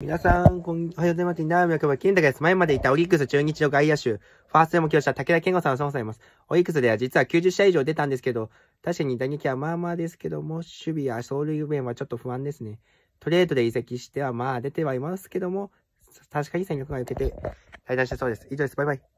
皆さん、こん、おはようございます。稲上役場、金高です。前までいたオリックス中日の外野手、ファーストでも起用した武田健吾さんそ孫さんいます。オリックスでは実は90試合以上出たんですけど、確かに打撃はまあまあですけども、守備や走塁面はちょっと不安ですね。トレードで移籍してはまあ出てはいますけども、確かに戦力が受けて、対談したそうです。以上です。バイバイ。